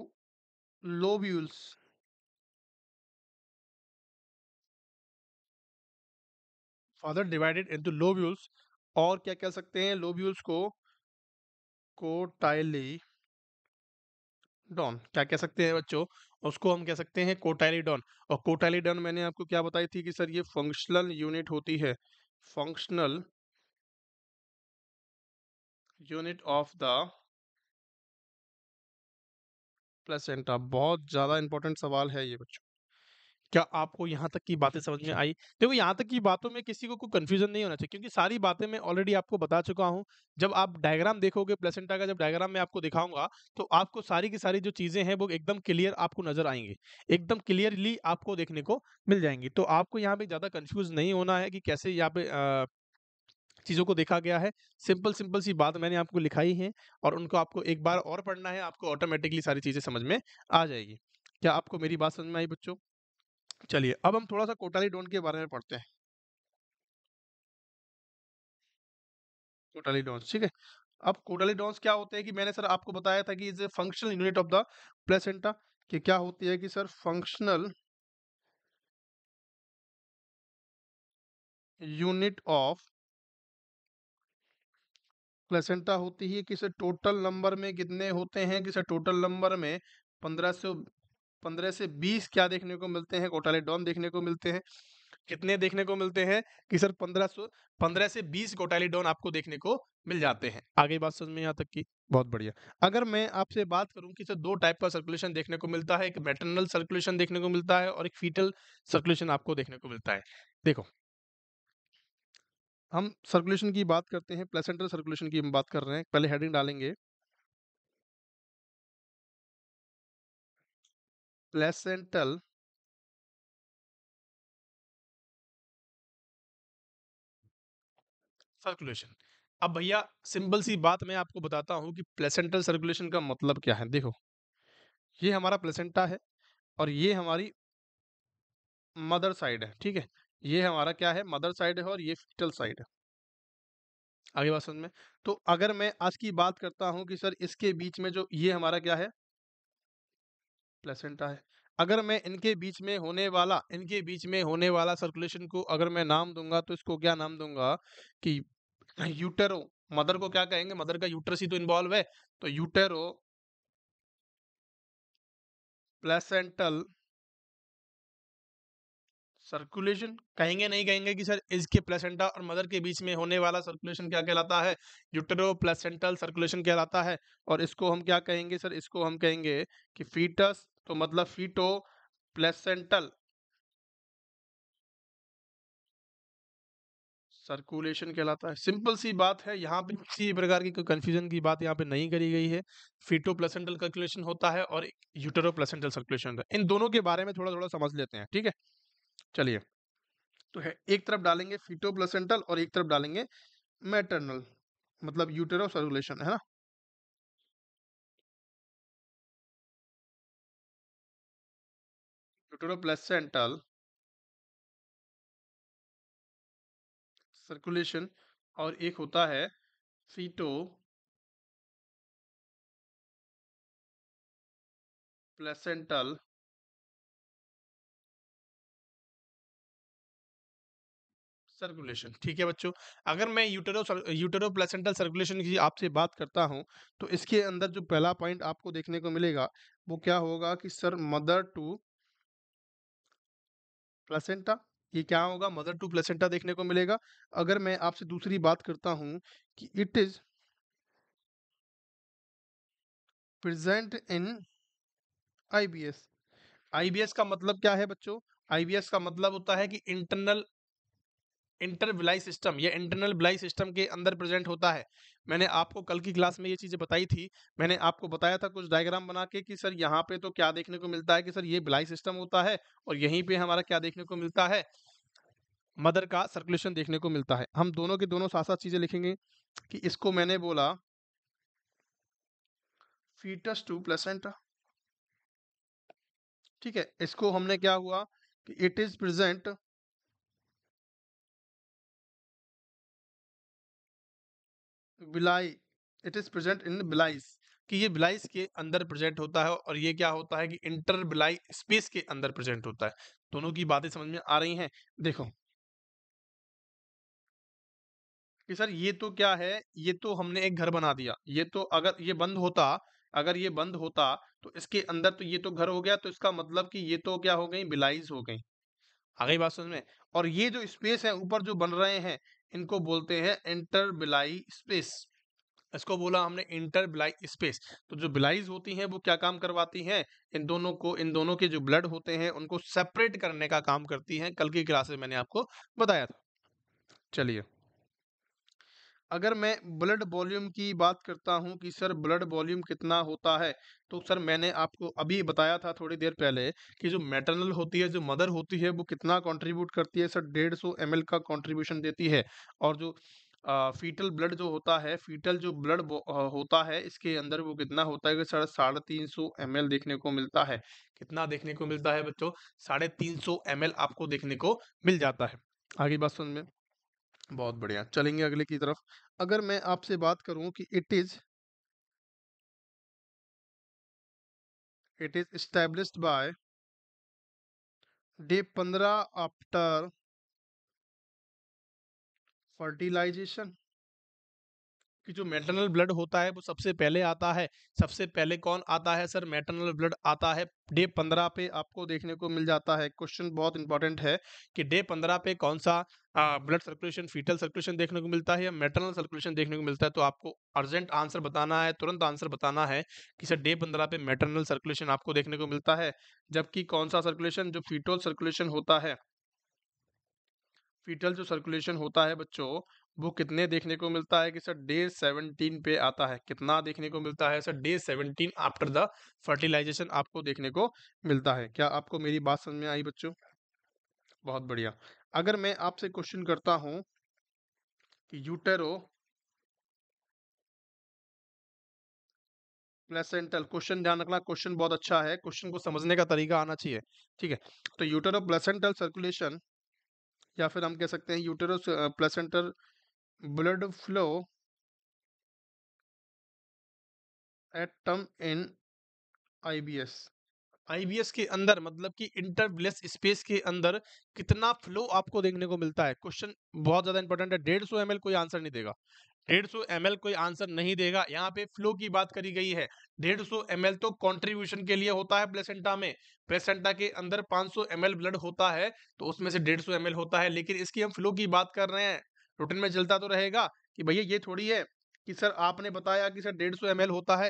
lobules further divided into lobules और क्या कह सकते हैं लोब्यूल्स को टाइली डॉन क्या कह सकते हैं बच्चों उसको हम कह सकते हैं कोटाइली डॉन और डॉन मैंने आपको क्या बताई थी कि सर ये फंक्शनल यूनिट होती है functional unit of the placenta बहुत ज़्यादा इंपॉर्टेंट सवाल है ये बच्चों क्या आपको यहाँ तक की बातें समझ में आई देखो यहाँ तक की बातों में किसी को कोई कंफ्यूजन नहीं होना चाहिए क्योंकि सारी बातें मैं ऑलरेडी आपको बता चुका हूँ जब आप डायग्राम देखोगे प्लेसेंटा का जब डायग्राम मैं आपको दिखाऊंगा तो आपको सारी की सारी जो चीज़ें हैं वो एकदम क्लियर आपको नजर आएंगी एकदम क्लियरली आपको देखने को मिल जाएंगी तो आपको यहाँ पे ज़्यादा कन्फ्यूज नहीं होना है कि कैसे यहाँ पे चीज़ों को देखा गया है सिंपल सिंपल सी बात मैंने आपको लिखाई है और उनको आपको एक बार और पढ़ना है आपको ऑटोमेटिकली सारी चीज़ें समझ में आ जाएगी क्या आपको मेरी बात समझ में आई बच्चों चलिए अब हम थोड़ा सा कोटाली डोन के बारे में पढ़ते हैं कोटाली डोन्स ठीक है अब कोटाली डोन्स क्या होते हैं कि मैंने सर आपको बताया था कि is a functional unit of the placenta कि क्या होती है कि sir functional unit of placenta होती है कि सर टोटल नंबर में कितने होते हैं कि सर टोटल नंबर में पंद्रह सौ पंद्रह से बीस क्या देखने को मिलते हैं घोटाले डॉन देखने को मिलते हैं कितने देखने को मिलते हैं कि सर पंद्रह सौ पंद्रह से बीस घोटाले डॉन आपको देखने को मिल जाते हैं आगे बात समझ में यहाँ तक की बहुत बढ़िया अगर मैं आपसे बात करूं कि सर दो टाइप का सर्कुलेशन देखने को मिलता है एक मेटरनल सर्कुलेशन देखने को मिलता है और एक फीटल सर्कुलेशन आपको देखने को मिलता है देखो हम सर्कुलेशन की बात करते हैं प्लेसेंटर सर्कुलेशन की हम बात कर रहे हैं पहले हेडिंग डालेंगे placental सर्कुलेशन अब भैया सिंपल सी बात मैं आपको बताता हूँ कि प्लेसेंटल सर्कुलेशन का मतलब क्या है देखो ये हमारा प्लेसेंटा है और ये हमारी मदर साइड है ठीक है ये हमारा क्या है मदर साइड है और ये फिटल साइड है आगे बात समझ में तो अगर मैं आज की बात करता हूँ कि सर इसके बीच में जो ये हमारा क्या है प्लेसेंटा है अगर मैं इनके बीच में होने वाला इनके बीच में होने वाला सर्कुलेशन को अगर मैं नाम दूंगा तो इसको क्या नाम दूंगा कि यूटेरो मदर को क्या कहेंगे मदर का यूटरस ही तो इन्वॉल्व है तो यूटेरो प्लेसेंटल सर्कुलेशन कहेंगे नहीं कहेंगे कि सर इसके प्लेसेंटा और मदर के बीच में होने वाला सर्कुलेशन क्या कहलाता है यूटेरो प्लेसेंटल सर्कुलेशन कहलाता है और इसको हम क्या कहेंगे सर इसको हम कहेंगे कि फीटस तो मतलब फीटो प्लेसेंटल सर्कुलेशन कहलाता है सिंपल सी बात है यहाँ पे किसी प्रकार की कोई कंफ्यूजन की बात यहाँ पे नहीं करी गई है फीटो प्लेसेंटल सर्कुलेशन होता है और यूटेरो प्लेसेंटल सर्कुलेशन होता है इन दोनों के बारे में थोड़ा थोड़ा समझ लेते हैं ठीक है चलिए तो है एक तरफ डालेंगे फीटोप्लेसेंटल और एक तरफ डालेंगे मैटरनल मतलब यूटेरो सर्कुलेशन है ना प्लसेंटल सर्कुलेशन और एक होता है फीटो प्लेसेंटल सर्कुलेशन ठीक है बच्चों अगर मैं यूटेरो यूटेरो प्लेसेंटल सर्कुलेशन की आपसे बात करता हूं तो इसके अंदर जो पहला पॉइंट आपको देखने को मिलेगा वो क्या होगा कि सर मदर टू प्लेसेंटा ये क्या होगा मदर टू प्लेसेंटा देखने को मिलेगा अगर मैं आपसे दूसरी बात करता हूँ कि it is present in IVS IVS का मतलब क्या है बच्चों आईबीएस का मतलब होता है कि इंटरनल इंटरविलाई सिस्टम या इंटरनल बिलाई सिस्टम के अंदर प्रेजेंट होता है मैंने आपको कल की क्लास में ये चीज़ें बताई थी मैंने आपको बताया था कुछ डायग्राम बना के कि सर यहाँ पे तो क्या देखने को मिलता है कि सर ये बिलाई सिस्टम होता है और यहीं पे हमारा क्या देखने को मिलता है मदर का सर्कुलेशन देखने को मिलता है हम दोनों के दोनों साथ साथ चीज़ें लिखेंगे कि इसको मैंने बोला फीटस टू प्लेसेंटा ठीक है इसको हमने क्या हुआ कि it is present villi it is present in बिलाइस कि ये बिलाइस के अंदर प्रेजेंट होता है और ये क्या होता है कि इंटर बिलाई स्पेस के अंदर प्रेजेंट होता है दोनों की बातें समझ में आ रही हैं देखो कि सर ये तो क्या है ये तो हमने एक घर बना दिया ये तो अगर ये बंद होता अगर ये बंद होता तो इसके अंदर तो ये तो घर हो गया तो इसका मतलब कि ये तो क्या हो गई बिलाइज हो गई आ गई बात समझ में और ये जो स्पेस है ऊपर जो बन रहे हैं इनको बोलते हैं इंटर बिलाई स्पेस इसको बोला हमने इंटर बिलाई स्पेस तो जो बिलाईज होती हैं वो क्या काम करवाती हैं इन दोनों को इन दोनों के जो ब्लड होते हैं उनको सेपरेट करने का काम करती हैं कल की क्लासेस मैंने आपको बताया था चलिए अगर मैं ब्लड वॉल्यूम की बात करता हूं कि सर ब्लड वॉल्यूम कितना होता है तो सर मैंने आपको अभी बताया था थोड़ी देर पहले कि जो मैटरनल होती है जो मदर होती है वो कितना कंट्रीब्यूट करती है सर डेढ़ सौ एम का कंट्रीब्यूशन देती है और जो फीटल ब्लड जो होता है फीटल जो ब्लड होता है इसके अंदर वो कितना होता है कि सर साढ़े तीन सौ एम देखने को मिलता है कितना देखने को मिलता है बच्चों साढ़े तीन सौ एम आपको देखने को मिल जाता है आगे बात सुन में बहुत बढ़िया चलेंगे अगले की तरफ अगर मैं आपसे बात करूं कि it is it is established by day पंद्रह आफ्टर फर्टिलाइजेशन कि जो मेटरनल ब्लड होता है वो सबसे पहले आता है सबसे पहले कौन आता है सर मेटरनल ब्लड आता है डे पंद्रह पे आपको देखने को मिल जाता है क्वेश्चन बहुत इंपॉर्टेंट है कि डे पंद्रह पे कौन सा ब्लड सर्कुलेशन फीटल सर्कुलेशन देखने को मिलता है या मेटरनल सर्कुलेशन देखने को मिलता है तो आपको अर्जेंट आंसर बताना है तुरंत आंसर बताना है कि सर डे पंद्रह पे मेटरनल सर्कुलेशन आपको देखने को मिलता है जबकि कौन सा सर्कुलेशन जो फीटल सर्कुलेशन होता है फीटल जो सर्कुलेशन होता है बच्चों वो कितने देखने को मिलता है कि सर डे सेवनटीन पे आता है कितना देखने को मिलता है sir day seventeen after the fertilisation आपको देखने को मिलता है क्या आपको मेरी बात समझ में आई बच्चों बहुत बढ़िया अगर मैं आपसे क्वेश्चन करता हूं कि यूटेरो प्लेसेंटल क्वेश्चन ध्यान रखना क्वेश्चन बहुत अच्छा है क्वेश्चन को समझने का तरीका आना चाहिए ठीक है तो यूटेरो प्लेसेंटल सर्कुलेशन या फिर हम कह सकते हैं utero placental blood flow at term in IBS IBS के अंदर मतलब कि इंटरब्लेस स्पेस के अंदर कितना फ्लो आपको देखने को मिलता है क्वेश्चन बहुत ज्यादा इंपॉर्टेंट है डेढ़ सौ एम कोई आंसर नहीं देगा डेढ़ सौ एम कोई आंसर नहीं देगा यहाँ पे फ्लो की बात करी गई है डेढ़ सौ एम तो कंट्रीब्यूशन के लिए होता है प्लेसेंटा में प्लेसेंटा के अंदर 500 सौ ब्लड होता है तो उसमें से डेढ़ सौ होता है लेकिन इसकी हम फ्लो की बात कर रहे हैं रूटीन में चलता तो रहेगा कि भैया ये थोड़ी है कि सर आपने बताया कि सर डेढ़ सौ होता है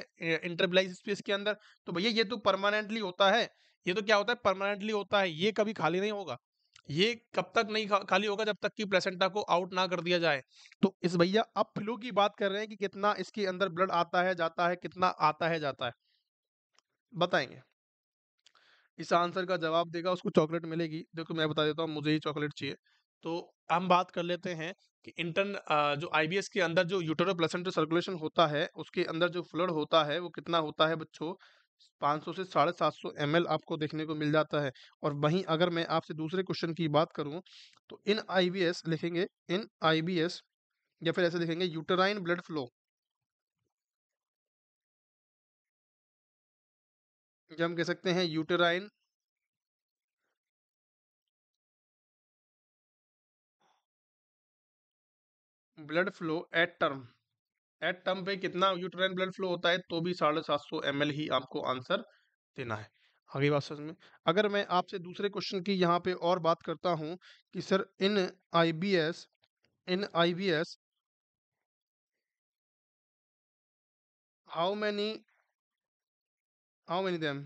इंटरबलाइज स्पेस के अंदर तो भैया ये तो परमानेंटली होता है ये तो क्या होता है परमानेंटली होता है ये कभी खाली नहीं होगा ये कब तक नहीं खा, खाली होगा जब तक कि प्लेसेंटा को आउट ना कर दिया जाए तो इस भैया अब फ्लू की बात कर रहे हैं कि कितना इसके अंदर ब्लड आता है जाता है कितना आता है जाता है बताएंगे इस आंसर का जवाब देगा उसको चॉकलेट मिलेगी देखो मैं बता देता हूँ मुझे ही चॉकलेट चाहिए तो हम बात कर लेते हैं कि इंटर जो आई के अंदर जो यूटेरो प्लेसेंटल सर्कुलेशन होता है उसके अंदर जो फ्लड होता है वो कितना होता है बच्चों 500 से साढ़े सात सौ एम एल आपको देखने को मिल जाता है और वहीं अगर मैं आपसे दूसरे क्वेश्चन की बात करूं तो इन आई लिखेंगे इन आई या फिर ऐसे लिखेंगे यूटेराइन ब्लड फ्लो या हम कह सकते हैं uterine blood flow at term at term पे कितना यूट्राइन ब्लड फ्लो होता है तो भी साढ़े सात सौ एम ही आपको आंसर देना है आगे बात समझ में अगर मैं आपसे दूसरे क्वेश्चन की यहाँ पे और बात करता हूँ कि sir in IVS in IVS how many how many them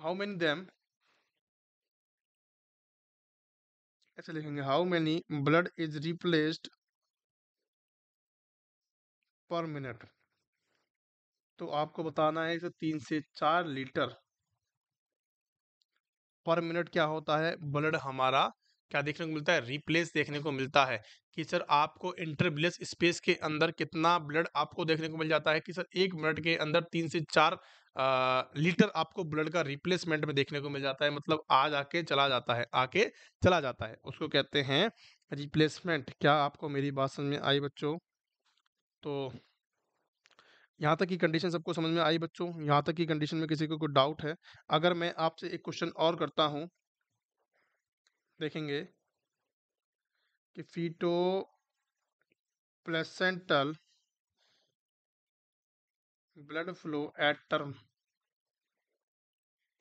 how many them ऐसे लिखेंगे how many blood is replaced per minute तो आपको बताना है इसे तीन से चार लीटर पर मिनट क्या होता है ब्लड हमारा क्या देखने को मिलता है रिप्लेस देखने को मिलता है कि सर आपको इंटरबिलियस स्पेस के अंदर कितना ब्लड आपको देखने को मिल जाता है कि सर एक मिनट के अंदर तीन से चार लीटर आपको ब्लड का रिप्लेसमेंट में देखने को मिल जाता है मतलब आज आके चला जाता है आके चला जाता है उसको कहते हैं रिप्लेसमेंट क्या आपको मेरी बात समझ में आई बच्चों तो यहाँ तक की कंडीशन सबको समझ में आई बच्चों यहाँ तक की कंडीशन में किसी को कोई डाउट है अगर मैं आपसे एक क्वेश्चन और करता हूँ देखेंगे कि feto placental blood flow at term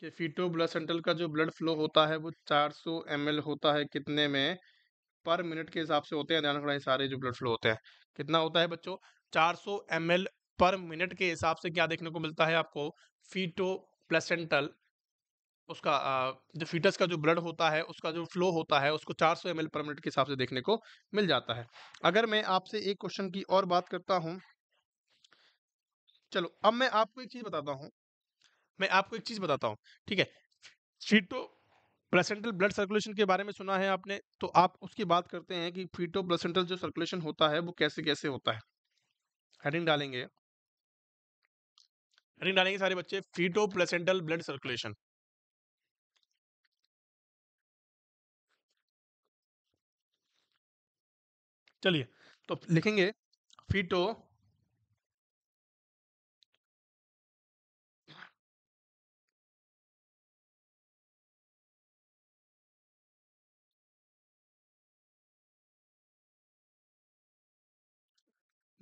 कि फीटो प्लेसेंटल का जो ब्लड फ्लो होता है वो 400 एम होता है कितने में पर मिनट के हिसाब से होते हैं ध्यान रखना सारे जो ब्लड फ्लो होते हैं कितना होता है बच्चों 400 एम पर मिनट के हिसाब से क्या देखने को मिलता है आपको फीटो प्लेसेंटल उसका जो फीटस का जो ब्लड होता है उसका जो फ्लो होता है उसको 400 सौ पर मिनट के हिसाब से देखने को मिल जाता है अगर मैं आपसे एक क्वेश्चन की और बात करता हूँ चलो अब मैं आपको एक चीज़ बताता हूँ मैं आपको एक चीज़ बताता हूँ ठीक है फीटो प्लेसेंटल ब्लड सर्कुलेशन के बारे में सुना है आपने तो आप उसकी बात करते हैं कि फीटो प्लेसेंटल जो सर्कुलेशन होता है वो कैसे कैसे होता है हेडिंग डालेंगे हेडिंग डालेंगे सारे बच्चे फीटो प्लेसेंटल ब्लड सर्कुलेशन चलिए तो लिखेंगे फिटो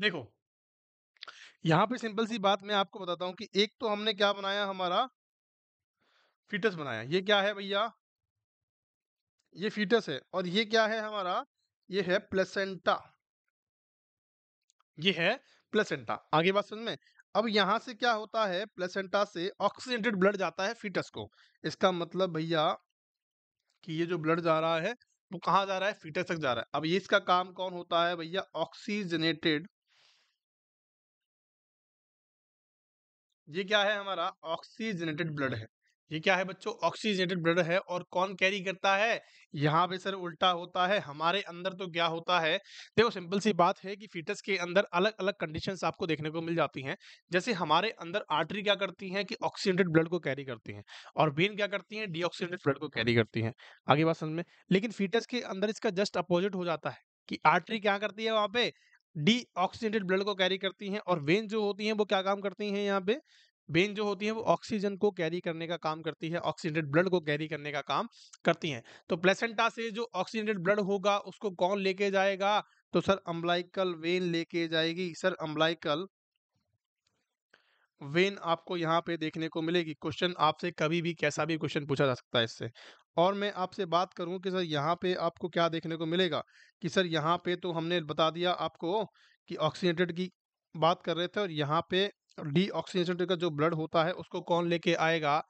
देखो यहां पे सिंपल सी बात मैं आपको बताता हूं कि एक तो हमने क्या बनाया हमारा फीटस बनाया ये क्या है भैया ये फिटस है और ये क्या है हमारा ये है प्लेसेंटा ये है प्लेसेंटा आगे बात समझ में अब यहां से क्या होता है प्लेसेंटा से ऑक्सीडेटेड ब्लड जाता है फीटस को इसका मतलब भैया कि ये जो ब्लड जा रहा है वो कहाँ जा रहा है फीटस तक जा रहा है अब ये इसका काम कौन होता है भैया ऑक्सीजनेटेड ये क्या है हमारा ऑक्सीजनेटेड ब्लड है ये क्या है बच्चों ऑक्सीजनेटेड ब्लड है और कौन कैरी करता है यहाँ पे सर उल्टा होता है हमारे अंदर तो क्या होता है देखो सिंपल सी बात है कि फीटस के अंदर अलग अलग कंडीशन आपको देखने को मिल जाती हैं जैसे हमारे अंदर आर्टरी क्या करती हैं कि ऑक्सीजनेटेड ब्लड को कैरी करती हैं और वेन क्या करती हैं डीऑक्सीजनेटेड ब्लड को कैरी करती हैं आगे बात समझ में लेकिन फीटस के अंदर इसका जस्ट अपोजिट हो जाता है कि आर्टरी क्या करती है वहाँ पे डीऑक्सीजनेटेड ब्लड को कैरी करती हैं और वेन जो होती हैं वो क्या काम करती हैं यहाँ पे बेन जो होती है वो ऑक्सीजन को कैरी करने का काम करती है ऑक्सीडेटेड ब्लड को कैरी करने का काम करती हैं तो प्लेसेंटा से जो ऑक्सीडेटेड ब्लड होगा उसको कौन लेके जाएगा तो सर अम्बलाइकल वेन लेके जाएगी सर अम्बलाइकल वेन आपको यहाँ पे देखने को मिलेगी क्वेश्चन आपसे कभी भी कैसा भी क्वेश्चन पूछा जा सकता है इससे और मैं आपसे बात करूँ कि सर यहाँ पे आपको क्या देखने को मिलेगा कि सर यहाँ पे तो हमने बता दिया आपको कि ऑक्सीडेटेड की बात कर रहे थे और यहाँ पे डीऑक्सीनेशन का जो ब्लड होता है उसको कौन लेके आएगा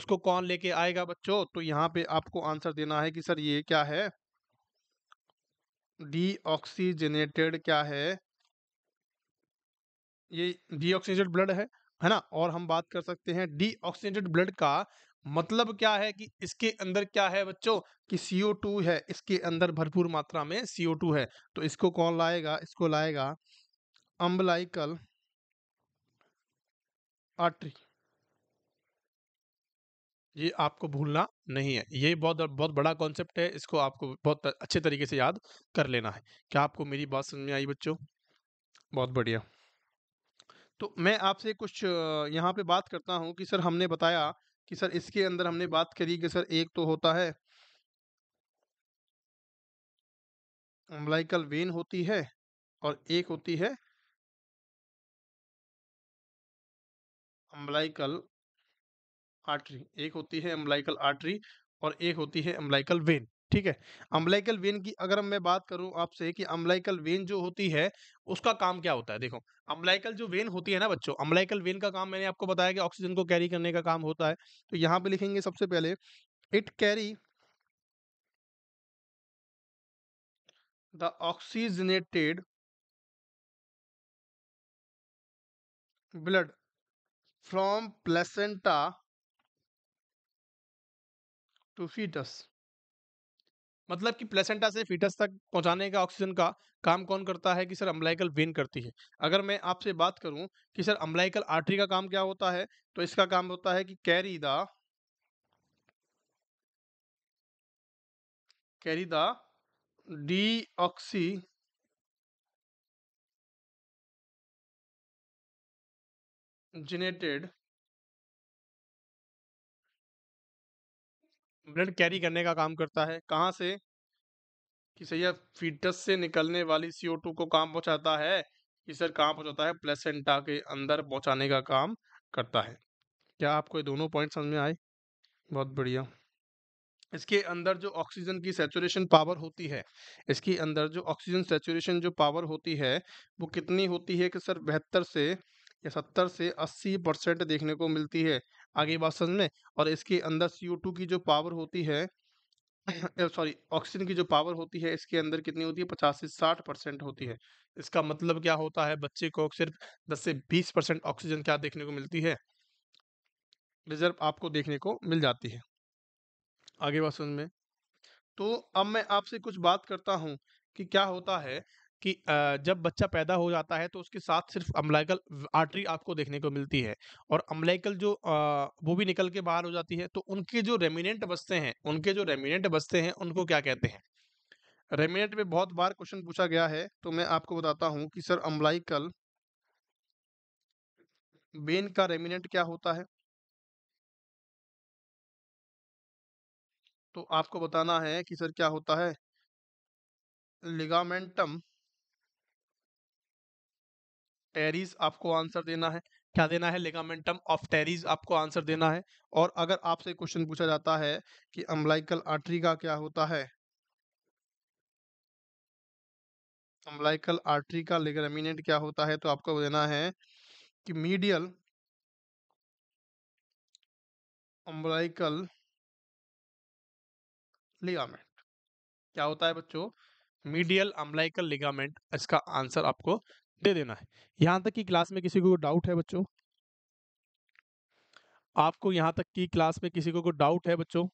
उसको कौन लेके आएगा बच्चों तो यहाँ पे आपको आंसर देना है कि सर ये क्या है डीऑक्सीजनेटेड क्या है ये ऑक्सीजेटेड ब्लड है है ना और हम बात कर सकते हैं ऑक्सीजेटेड ब्लड का मतलब क्या है कि इसके अंदर क्या है बच्चों कि CO2 है इसके अंदर भरपूर मात्रा में CO2 है तो इसको कौन लाएगा इसको लाएगा अम्बलाइकल आर्टरी ये आपको भूलना नहीं है ये बहुत बहुत बड़ा कॉन्सेप्ट है इसको आपको बहुत अच्छे तरीके से याद कर लेना है क्या आपको मेरी बात समझ में आई बच्चों बहुत बढ़िया तो मैं आपसे कुछ यहाँ पे बात करता हूँ कि सर हमने बताया कि सर इसके अंदर हमने बात करी कि सर एक तो होता है अम्बलाइकल वेन होती है और एक होती है अम्बलाइकल आर्टरी एक होती है अम्बलाइकल आर्टरी और एक होती है अम्बलाइकल वेन ठीक है अम्बलाइकल वेन की अगर मैं बात करूं आपसे कि अम्बलाइकल वेन जो होती है उसका काम क्या होता है देखो अम्बलाइकल जो वेन होती है ना बच्चों अम्बलाइकल वेन का काम मैंने आपको बताया कि ऑक्सीजन को कैरी करने का काम होता है तो यहाँ पे लिखेंगे सबसे पहले it carry the oxygenated blood from placenta to foetus मतलब कि प्लेसेंटा से फीटस तक पहुंचाने का ऑक्सीजन का काम कौन करता है कि सर अम्बलाइकल वेन करती है अगर मैं आपसे बात करूं कि सर अम्बलाइकल आर्टरी का काम क्या होता है तो इसका काम होता है कि carry the carry the deoxygenated blood carry करने का काम करता है कहाँ से कि सर यह फीटस से निकलने वाली सीओ टू को काम पहुँचाता है कि सर कहाँ पहुँचाता है प्लेसेंटा के अंदर पहुँचाने का काम करता है क्या आपको ये दोनों पॉइंट समझ में आए बहुत बढ़िया इसके अंदर जो ऑक्सीजन की सेचुरेशन पावर होती है इसके अंदर जो ऑक्सीजन सेचुरेशन जो पावर होती है वो कितनी होती है कि सर बेहतर से या सत्तर से अस्सी परसेंट देखने को मिलती है आगे बात समझ में और इसके अंदर सी की जो पावर होती है सॉरी ऑक्सीजन की जो पावर होती है इसके अंदर कितनी होती है पचास से साठ परसेंट होती है इसका मतलब क्या होता है बच्चे को सिर्फ दस से बीस परसेंट ऑक्सीजन क्या देखने को मिलती है रिजर्व आपको देखने को मिल जाती है आगे बात समझ में तो अब मैं आपसे कुछ बात करता हूँ कि क्या होता है कि जब बच्चा पैदा हो जाता है तो उसके साथ सिर्फ अम्लाइकल आर्टरी आपको देखने को मिलती है और अम्लाइकल जो वो भी निकल के बाहर हो जाती है तो उनके जो रेमिनेंट बस्ते हैं उनके जो रेमिनेंट बस्ते हैं उनको क्या कहते हैं रेमिनेंट में बहुत बार क्वेश्चन पूछा गया है तो मैं आपको बताता हूँ कि सर अम्लाइकल बेन का रेमिनेंट क्या होता है तो आपको बताना है कि सर क्या होता है लिगामेंटम टेरिस आपको आंसर देना है क्या देना है लेगामेंटम ऑफ टेरिस आपको आंसर देना है और अगर आपसे क्वेश्चन पूछा जाता है कि अम्बलाइकल आर्टरी का क्या होता है अम्बलाइकल आर्टरी का लेगामिनेट क्या होता है तो आपको देना है कि मीडियल अम्बलाइकल लिगामेंट क्या होता है बच्चों मीडियल अम्बलाइकल लिगामेंट इसका आंसर आपको दे देना है यहाँ तक की क्लास में किसी को डाउट है बच्चों आपको यहाँ तक की क्लास में किसी को डाउट है बच्चों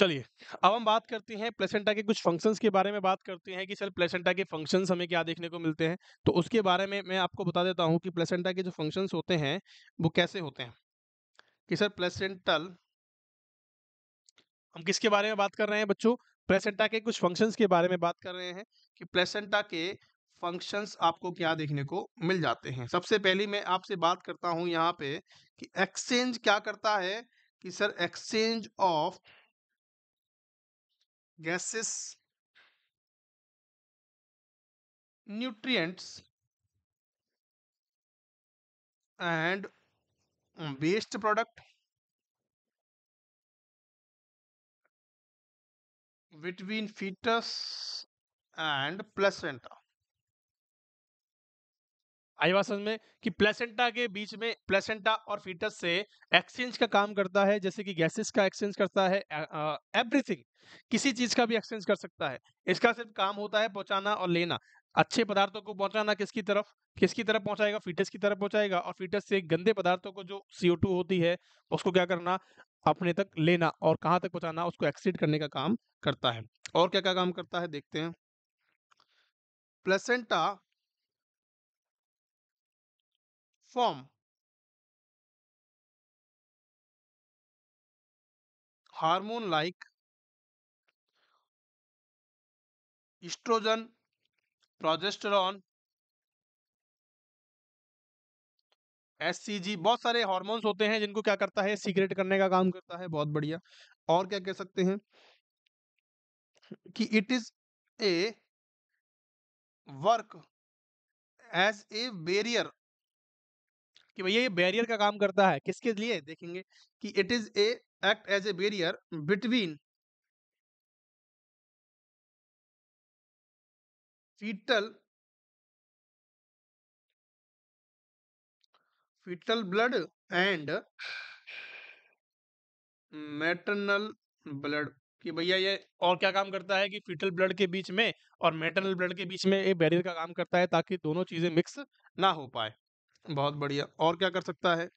चलिए अब हम बात करते हैं प्लेसेंटा के कुछ फंक्शंस के बारे में बात करते हैं कि सर प्लेसेंटा के फंक्शंस हमें क्या देखने को मिलते हैं तो उसके बारे में मैं आपको बता देता हूँ कि प्लेसेंटा के जो फंक्शंस होते हैं वो कैसे होते हैं कि सर प्लेसेंटल हम किसके बारे में बात कर रहे हैं बच्चों प्लेसेंटा के कुछ फंक्शंस के बारे में बात कर रहे हैं कि प्लेसेंटा के फंक्शंस आपको क्या देखने को मिल जाते हैं सबसे पहले मैं आपसे बात करता हूं यहाँ पे कि एक्सचेंज क्या करता है कि sir exchange of gases nutrients and waste product between foetus and placenta आई बात समझ में कि प्लेसेंटा के बीच में प्लेसेंटा और फीटस से एक्सचेंज का काम करता है जैसे कि गैसेस का एक्सचेंज करता है एवरीथिंग किसी चीज का भी एक्सचेंज कर सकता है इसका सिर्फ काम होता है पहुंचाना और लेना अच्छे पदार्थों को पहुंचाना किसकी तरफ किसकी तरफ पहुंचाएगा फीटस की तरफ पहुंचाएगा और फीटस से गंदे पदार्थों को जो सीओ होती है उसको क्या करना अपने तक लेना और कहाँ तक पहुंचाना उसको एक्सीड करने का काम करता है और क्या क्या काम करता है देखते हैं placenta form. Hormone like estrogen, progesterone, एस बहुत सारे हॉर्मोन्स होते हैं जिनको क्या करता है सीक्रेट करने का काम करता है बहुत बढ़िया और क्या कह सकते हैं कि it is a work as a barrier कि भैया ये बैरियर का काम करता है किसके लिए देखेंगे कि it is a act as a barrier between foetal foetal blood and maternal blood कि भैया ये और क्या काम करता है कि फीटल ब्लड के बीच में और मेटरनल ब्लड के बीच में ये बैरियर का काम करता है ताकि दोनों चीजें मिक्स ना हो पाए बहुत बढ़िया और क्या कर सकता है?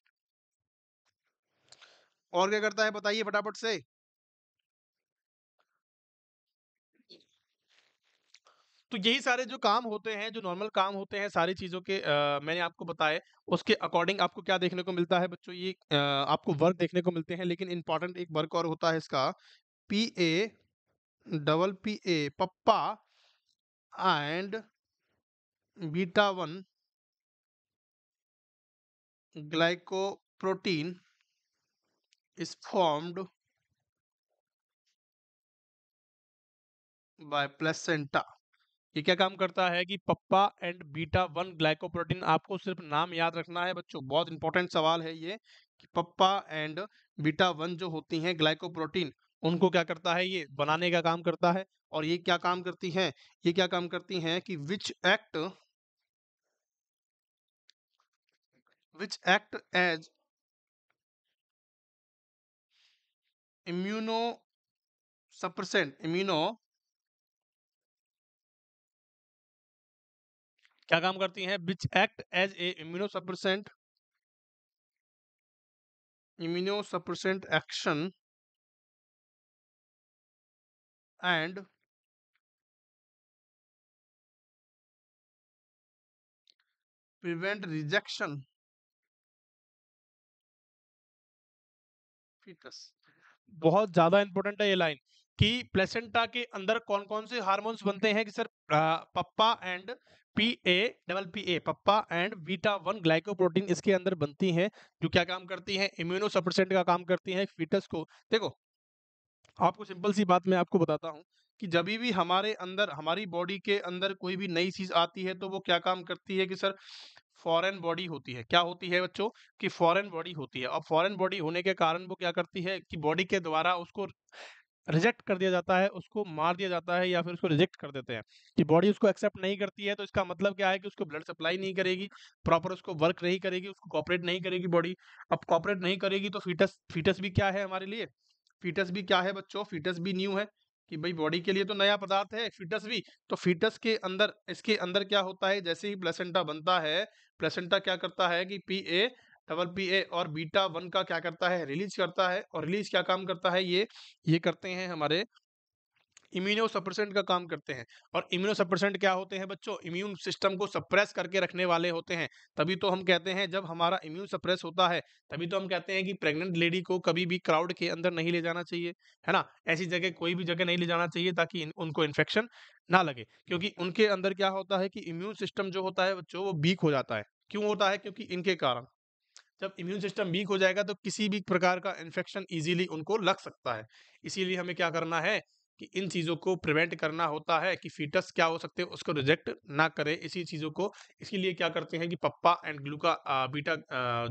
और क्या करता है बताइए फटाफट से? तो यही सारे जो काम होते हैं, जो नॉर्मल काम होते हैं, सारी चीज़ों के आ, मैंने आपको बताए, उसके अकॉर्डिंग आपको क्या देखने को मिलता है बच्चों ये आ, आपको वर्क देखने को मिलते हैं, लेकिन इंपॉर्टेंट एक वर्क और होता है इसका P A double P A papa and beta one glycoprotein is formed by placenta ये क्या काम करता है कि पप्पा एंड बीटा वन ग्लाइकोप्रोटीन आपको सिर्फ नाम याद रखना है बच्चों बहुत इंपॉर्टेंट सवाल है ये कि पप्पा एंड बीटा वन जो होती हैं ग्लाइकोप्रोटीन उनको क्या करता है ये बनाने का काम करता है और ये क्या काम करती हैं ये क्या काम करती हैं कि which act which act as immunosuppressant immuno क्या काम करती है which act as a immunosuppressant immunosuppressant action and prevent rejection foetus बहुत ज्यादा इंपॉर्टेंट है ये लाइन कि प्लेसेंटा के अंदर कौन कौन से हार्मोन्स बनते हैं कि सर पप्पा and P A double P A papa and beta one glycoprotein इसके अंदर बनती हैं जो क्या काम करती हैं इम्यूनो सप्रेसेंट का काम करती हैं फीटस को देखो आपको सिंपल सी बात मैं आपको बताता हूँ कि जब भी हमारे अंदर हमारी बॉडी के अंदर कोई भी नई चीज आती है तो वो क्या काम करती है कि सर फॉरेन बॉडी होती है क्या होती है बच्चों कि फॉरेन बॉडी होती है और फॉरेन बॉडी होने के कारण वो क्या करती है कि बॉडी के द्वारा उसको रिजेक्ट कर दिया जाता है उसको मार दिया जाता है या फिर उसको रिजेक्ट कर देते हैं कि बॉडी उसको एक्सेप्ट नहीं करती है तो इसका मतलब क्या है कि उसको ब्लड सप्लाई नहीं करेगी प्रॉपर उसको वर्क नहीं करेगी उसको कॉपरेट नहीं करेगी बॉडी अब कॉपरेट नहीं करेगी तो फीटस फीटस भी क्या है हमारे लिए फीटस भी क्या है बच्चों फीटस भी न्यू है कि भाई बॉडी के लिए तो नया पदार्थ है फीटस भी तो फीटस के अंदर इसके अंदर क्या होता है जैसे ही प्लेसेंटा बनता है प्लेसेंटा क्या करता है कि P A double P A और बीटा वन का क्या करता है रिलीज करता है और रिलीज क्या काम करता है ये ये करते हैं हमारे इम्यूनो सप्रेसेंट का काम करते हैं और इम्यूनो सप्रेसेंट क्या होते हैं बच्चों इम्यून सिस्टम को सप्रेस करके रखने वाले होते हैं तभी तो हम कहते हैं जब हमारा इम्यून सप्रेस होता है तभी तो हम कहते हैं कि प्रेग्नेंट लेडी को कभी भी क्राउड के अंदर नहीं ले जाना चाहिए है ना ऐसी जगह कोई भी जगह नहीं ले जाना चाहिए ताकि उनको इन्फेक्शन ना लगे क्योंकि उनके अंदर क्या होता है कि इम्यून सिस्टम जो होता है बच्चों वो वीक हो जाता है क्यों होता है क्योंकि इनके कारण जब इम्यून सिस्टम वीक हो जाएगा तो किसी भी प्रकार का इन्फेक्शन इजीली उनको लग सकता है इसीलिए हमें क्या करना है कि इन चीज़ों को प्रिवेंट करना होता है कि फीटस क्या हो सकते हैं उसको रिजेक्ट ना करें इसी चीज़ों को इसके लिए क्या करते हैं कि पप्पा एंड ग्लूका बीटा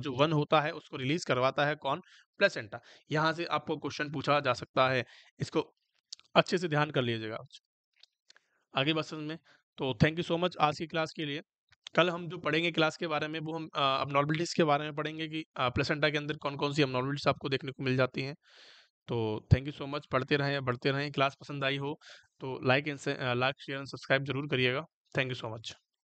जो वन होता है उसको रिलीज करवाता है कौन प्लेसेंटा यहाँ से आपको क्वेश्चन पूछा जा सकता है इसको अच्छे से ध्यान कर लीजिएगा आगे बस में तो थैंक यू सो मच आज की क्लास के लिए कल हम जो पढ़ेंगे क्लास के बारे में वो हम अब के बारे में पढ़ेंगे कि प्लेसेंटा के अंदर कौन कौन सी अब आपको देखने को मिल जाती हैं तो थैंक यू सो मच पढ़ते रहें बढ़ते रहें क्लास पसंद आई हो तो like and like share and subscribe जरूर करिएगा थैंक यू सो मच